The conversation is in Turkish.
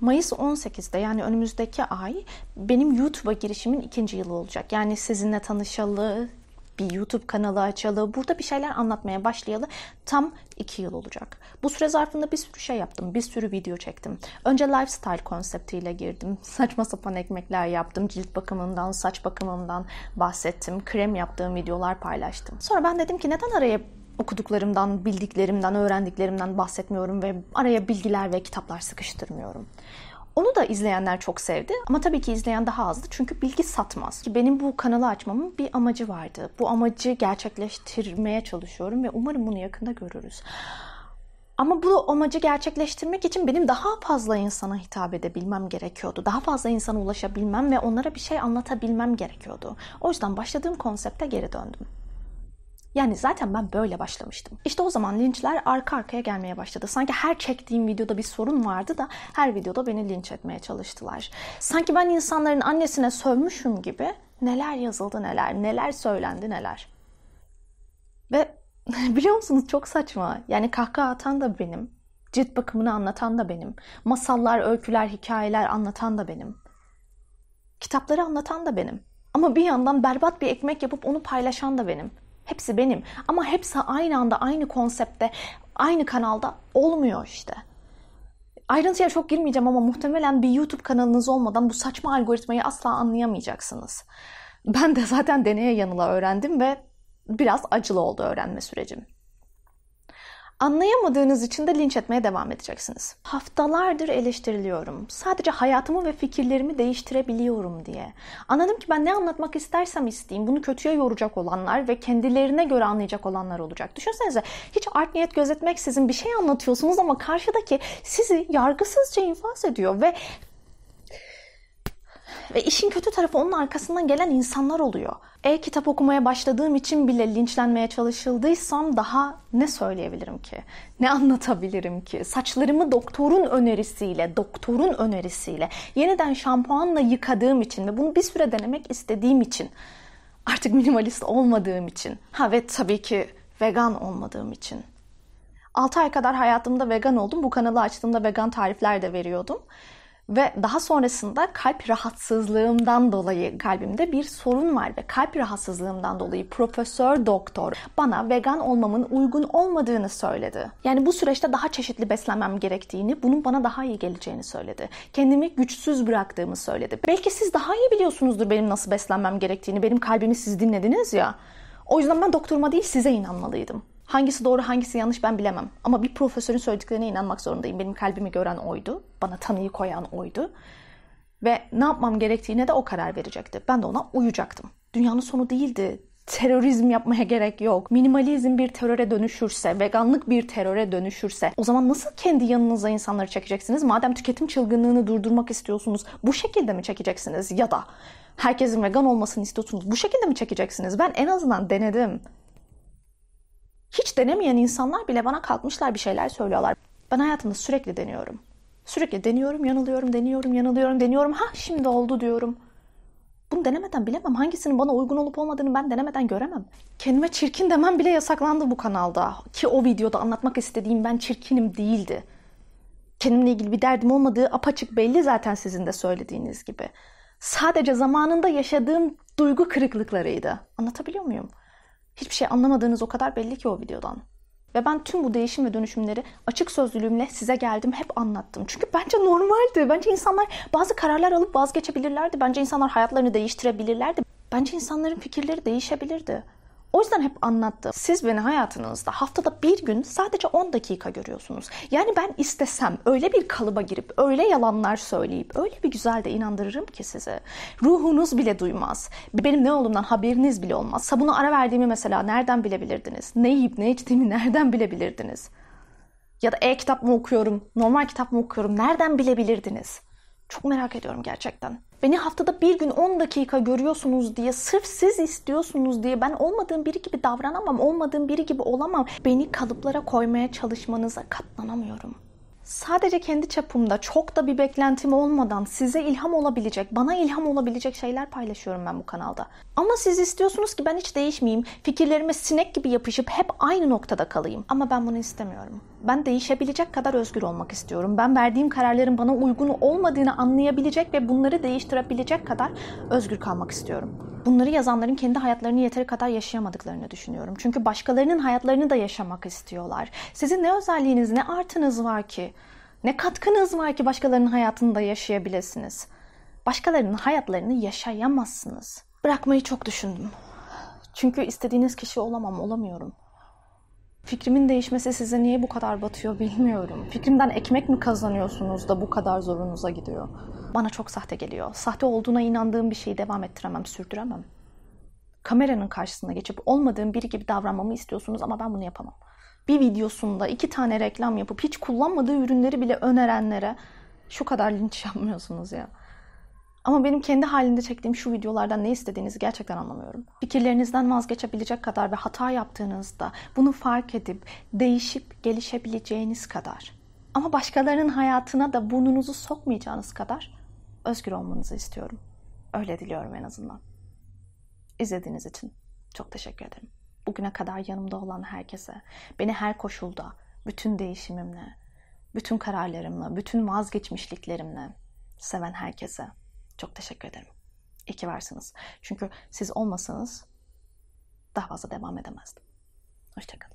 Mayıs 18'de yani önümüzdeki ay benim YouTube'a girişimin ikinci yılı olacak. Yani sizinle tanışalı, bir YouTube kanalı açalı, burada bir şeyler anlatmaya başlayalı tam iki yıl olacak. Bu süre zarfında bir sürü şey yaptım, bir sürü video çektim. Önce lifestyle konseptiyle girdim. Saçma sapan ekmekler yaptım, cilt bakımından, saç bakımından bahsettim. Krem yaptığım videolar paylaştım. Sonra ben dedim ki neden araya okuduklarımdan, bildiklerimden, öğrendiklerimden bahsetmiyorum ve araya bilgiler ve kitaplar sıkıştırmıyorum. Onu da izleyenler çok sevdi ama tabii ki izleyen daha azdı çünkü bilgi satmaz. Ki benim bu kanalı açmamın bir amacı vardı. Bu amacı gerçekleştirmeye çalışıyorum ve umarım bunu yakında görürüz. Ama bu amacı gerçekleştirmek için benim daha fazla insana hitap edebilmem gerekiyordu. Daha fazla insana ulaşabilmem ve onlara bir şey anlatabilmem gerekiyordu. O yüzden başladığım konsepte geri döndüm. Yani zaten ben böyle başlamıştım. İşte o zaman linçler arka arkaya gelmeye başladı. Sanki her çektiğim videoda bir sorun vardı da her videoda beni linç etmeye çalıştılar. Sanki ben insanların annesine sövmüşüm gibi neler yazıldı neler, neler söylendi neler. Ve biliyor musunuz çok saçma. Yani kahkaha atan da benim. Cilt bakımını anlatan da benim. Masallar, öyküler, hikayeler anlatan da benim. Kitapları anlatan da benim. Ama bir yandan berbat bir ekmek yapıp onu paylaşan da benim. Hepsi benim. Ama hepsi aynı anda, aynı konsepte, aynı kanalda olmuyor işte. Ayrıntıya çok girmeyeceğim ama muhtemelen bir YouTube kanalınız olmadan bu saçma algoritmayı asla anlayamayacaksınız. Ben de zaten deneye yanıla öğrendim ve biraz acılı oldu öğrenme sürecim. Anlayamadığınız için de linç etmeye devam edeceksiniz. Haftalardır eleştiriliyorum. Sadece hayatımı ve fikirlerimi değiştirebiliyorum diye. Anladım ki ben ne anlatmak istersem isteyeyim. Bunu kötüye yoracak olanlar ve kendilerine göre anlayacak olanlar olacak. Düşünsenize hiç art niyet gözetmeksizin bir şey anlatıyorsunuz ama karşıdaki sizi yargısızca infaz ediyor ve ve işin kötü tarafı onun arkasından gelen insanlar oluyor. E-kitap okumaya başladığım için bile linçlenmeye çalışıldıysam daha ne söyleyebilirim ki? Ne anlatabilirim ki? Saçlarımı doktorun önerisiyle, doktorun önerisiyle yeniden şampuanla yıkadığım için ve bunu bir süre denemek istediğim için artık minimalist olmadığım için ha ve tabii ki vegan olmadığım için 6 ay kadar hayatımda vegan oldum. Bu kanalı açtığımda vegan tarifler de veriyordum. Ve daha sonrasında kalp rahatsızlığımdan dolayı kalbimde bir sorun var ve kalp rahatsızlığımdan dolayı profesör doktor bana vegan olmamın uygun olmadığını söyledi. Yani bu süreçte daha çeşitli beslenmem gerektiğini, bunun bana daha iyi geleceğini söyledi. Kendimi güçsüz bıraktığımı söyledi. Belki siz daha iyi biliyorsunuzdur benim nasıl beslenmem gerektiğini. Benim kalbimi siz dinlediniz ya. O yüzden ben doktoruma değil size inanmalıydım. Hangisi doğru hangisi yanlış ben bilemem. Ama bir profesörün söylediklerine inanmak zorundayım. Benim kalbimi gören oydu. Bana tanıyı koyan oydu. Ve ne yapmam gerektiğine de o karar verecekti. Ben de ona uyacaktım. Dünyanın sonu değildi. Terörizm yapmaya gerek yok. Minimalizm bir teröre dönüşürse, veganlık bir teröre dönüşürse o zaman nasıl kendi yanınıza insanları çekeceksiniz? Madem tüketim çılgınlığını durdurmak istiyorsunuz bu şekilde mi çekeceksiniz? Ya da herkesin vegan olmasını istiyorsunuz bu şekilde mi çekeceksiniz? Ben en azından denedim. Hiç denemeyen insanlar bile bana kalkmışlar bir şeyler söylüyorlar. Ben hayatımda sürekli deniyorum. Sürekli deniyorum, yanılıyorum, deniyorum, yanılıyorum, deniyorum. Ha şimdi oldu diyorum. Bunu denemeden bilemem. Hangisinin bana uygun olup olmadığını ben denemeden göremem. Kendime çirkin demem bile yasaklandı bu kanalda. Ki o videoda anlatmak istediğim ben çirkinim değildi. Kendimle ilgili bir derdim olmadığı apaçık belli zaten sizin de söylediğiniz gibi. Sadece zamanında yaşadığım duygu kırıklıklarıydı. Anlatabiliyor muyum? Hiçbir şey anlamadığınız o kadar belli ki o videodan. Ve ben tüm bu değişim ve dönüşümleri açık sözlülüğümle size geldim hep anlattım. Çünkü bence normaldi. Bence insanlar bazı kararlar alıp vazgeçebilirlerdi. Bence insanlar hayatlarını değiştirebilirlerdi. Bence insanların fikirleri değişebilirdi. O yüzden hep anlattım. Siz beni hayatınızda haftada bir gün sadece 10 dakika görüyorsunuz. Yani ben istesem öyle bir kalıba girip öyle yalanlar söyleyip öyle bir güzel de inandırırım ki sizi. Ruhunuz bile duymaz. Benim ne olduğumdan haberiniz bile olmaz. Sabunu ara verdiğimi mesela nereden bilebilirdiniz? Ne yiyip ne içtiğimi nereden bilebilirdiniz? Ya da e-kitap mı okuyorum, normal kitap mı okuyorum nereden bilebilirdiniz? Çok merak ediyorum gerçekten. Beni haftada bir gün 10 dakika görüyorsunuz diye, sırf siz istiyorsunuz diye ben olmadığım biri gibi davranamam, olmadığım biri gibi olamam. Beni kalıplara koymaya çalışmanıza katlanamıyorum sadece kendi çapımda çok da bir beklentim olmadan size ilham olabilecek, bana ilham olabilecek şeyler paylaşıyorum ben bu kanalda. Ama siz istiyorsunuz ki ben hiç değişmeyeyim, fikirlerime sinek gibi yapışıp hep aynı noktada kalayım. Ama ben bunu istemiyorum. Ben değişebilecek kadar özgür olmak istiyorum. Ben verdiğim kararların bana uygun olmadığını anlayabilecek ve bunları değiştirebilecek kadar özgür kalmak istiyorum bunları yazanların kendi hayatlarını yeteri kadar yaşayamadıklarını düşünüyorum. Çünkü başkalarının hayatlarını da yaşamak istiyorlar. Sizin ne özelliğiniz, ne artınız var ki? Ne katkınız var ki başkalarının hayatında yaşayabilirsiniz? Başkalarının hayatlarını yaşayamazsınız. Bırakmayı çok düşündüm. Çünkü istediğiniz kişi olamam, olamıyorum. Fikrimin değişmesi size niye bu kadar batıyor bilmiyorum. Fikrimden ekmek mi kazanıyorsunuz da bu kadar zorunuza gidiyor? Bana çok sahte geliyor. Sahte olduğuna inandığım bir şeyi devam ettiremem, sürdüremem. Kameranın karşısına geçip olmadığım biri gibi davranmamı istiyorsunuz ama ben bunu yapamam bir videosunda iki tane reklam yapıp hiç kullanmadığı ürünleri bile önerenlere şu kadar linç yapmıyorsunuz ya. Ama benim kendi halinde çektiğim şu videolardan ne istediğinizi gerçekten anlamıyorum. Fikirlerinizden vazgeçebilecek kadar ve hata yaptığınızda bunu fark edip değişip gelişebileceğiniz kadar ama başkalarının hayatına da burnunuzu sokmayacağınız kadar özgür olmanızı istiyorum. Öyle diliyorum en azından. İzlediğiniz için çok teşekkür ederim bugüne kadar yanımda olan herkese, beni her koşulda, bütün değişimimle, bütün kararlarımla, bütün vazgeçmişliklerimle seven herkese çok teşekkür ederim. İyi ki varsınız. Çünkü siz olmasanız daha fazla devam edemezdim. Hoşçakalın.